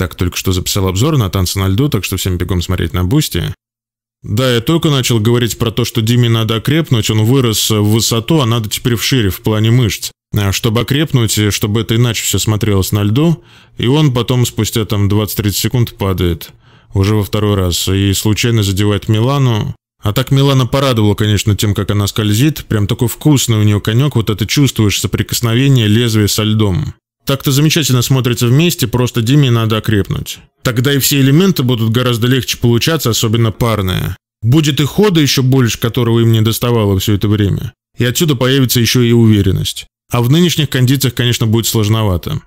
Так, только что записал обзор на танцы на льду, так что всем бегом смотреть на Бусти. Да, я только начал говорить про то, что Диме надо окрепнуть, он вырос в высоту, а надо теперь в шире, в плане мышц. А, чтобы окрепнуть, чтобы это иначе все смотрелось на льду, и он потом спустя там 20-30 секунд падает. Уже во второй раз. И случайно задевает Милану. А так Милана порадовала, конечно, тем, как она скользит. Прям такой вкусный у нее конек. Вот это чувствуешь соприкосновение лезвия со льдом. Так-то замечательно смотрится вместе, просто Диме надо окрепнуть. Тогда и все элементы будут гораздо легче получаться, особенно парные. Будет и хода еще больше, которого им не доставало все это время. И отсюда появится еще и уверенность. А в нынешних кондициях, конечно, будет сложновато.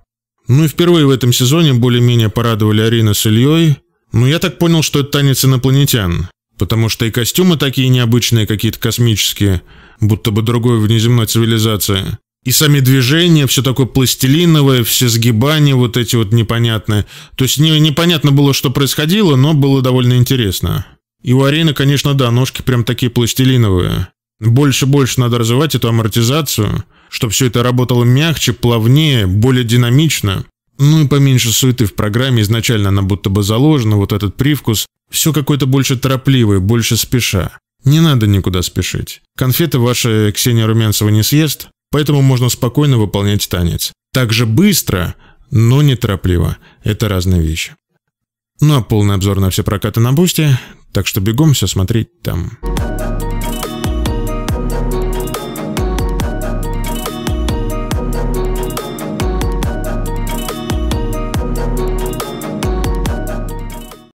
Ну и впервые в этом сезоне более-менее порадовали Арина с Ильей. Но я так понял, что это танец инопланетян. Потому что и костюмы такие необычные, какие-то космические, будто бы другой внеземной цивилизации. И сами движения, все такое пластилиновое, все сгибания вот эти вот непонятные. То есть не, непонятно было, что происходило, но было довольно интересно. И у арены, конечно, да, ножки прям такие пластилиновые. Больше-больше надо развивать эту амортизацию, чтобы все это работало мягче, плавнее, более динамично. Ну и поменьше суеты в программе, изначально она будто бы заложена, вот этот привкус. Все какое-то больше торопливое, больше спеша. Не надо никуда спешить. Конфеты ваша Ксения Румянцева не съест, поэтому можно спокойно выполнять танец. Также быстро, но неторопливо. Это разные вещи. Ну а полный обзор на все прокаты на бусте, так что бегом все смотреть там.